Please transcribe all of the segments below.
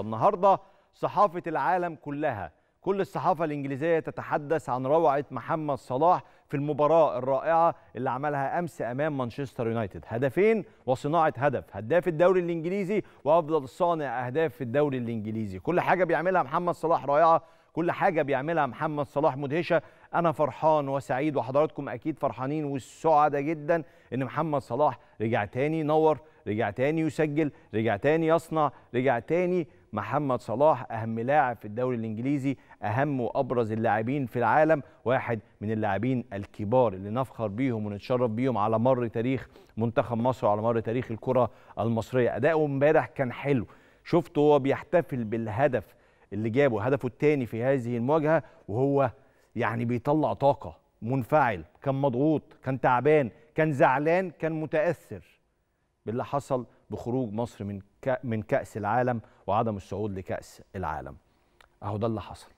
النهارده صحافه العالم كلها كل الصحافه الانجليزيه تتحدث عن روعه محمد صلاح في المباراه الرائعه اللي عملها امس امام مانشستر يونايتد هدفين وصناعه هدف هداف الدوري الانجليزي وافضل صانع اهداف في الدوري الانجليزي كل حاجه بيعملها محمد صلاح رائعه كل حاجه بيعملها محمد صلاح مدهشه انا فرحان وسعيد وحضراتكم اكيد فرحانين والسعادة جدا ان محمد صلاح رجع تاني نور رجع تاني يسجل رجع تاني يصنع رجع تاني محمد صلاح اهم لاعب في الدوري الانجليزي اهم وابرز اللاعبين في العالم واحد من اللاعبين الكبار اللي نفخر بيهم ونتشرف بيهم على مر تاريخ منتخب مصر وعلى مر تاريخ الكره المصريه اداؤه امبارح كان حلو شفته هو بيحتفل بالهدف اللي جابه هدفه الثاني في هذه المواجهه وهو يعني بيطلع طاقه منفعل كان مضغوط كان تعبان كان زعلان كان متاثر باللي حصل بخروج مصر من من كاس العالم وعدم الصعود لكاس العالم اهو ده اللي حصل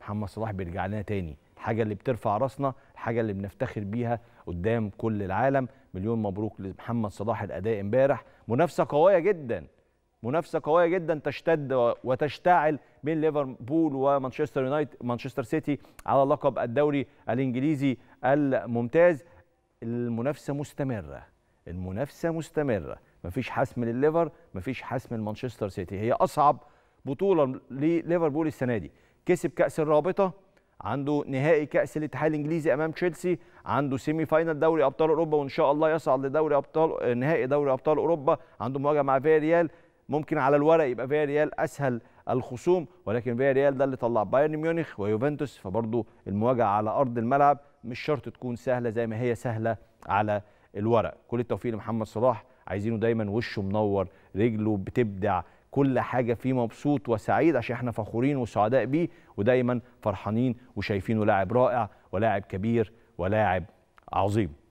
محمد صلاح بيرجع لنا تاني الحاجه اللي بترفع راسنا الحاجه اللي بنفتخر بيها قدام كل العالم مليون مبروك لمحمد صلاح الاداء امبارح منافسه قويه جدا منافسه قويه جدا تشتد وتشتعل بين ليفربول ومانشستر يونايتد مانشستر سيتي على لقب الدوري الانجليزي الممتاز المنافسه مستمره المنافسه مستمره مفيش حسم لليفر مفيش حسم لمانشستر سيتي هي اصعب بطوله لليفربول السنه دي كسب كاس الرابطه عنده نهائي كاس الاتحاد الانجليزي امام تشيلسي عنده سيمي فاينال دوري ابطال اوروبا وان شاء الله يصعد لدوري ابطال نهائي دوري ابطال اوروبا عنده مواجهه مع فياريال ممكن على الورق يبقى فياريال اسهل الخصوم ولكن فياريال ده اللي طلع بايرن ميونخ ويوفنتوس فبرضه المواجهه على ارض الملعب مش شرط تكون سهله زي ما هي سهله على الورق كل التوفيق لمحمد صلاح عايزينه دايما وشه منور رجله بتبدع كل حاجة فيه مبسوط وسعيد عشان احنا فخورين وسعداء بيه ودايما فرحانين وشايفينه لاعب رائع ولاعب كبير ولاعب عظيم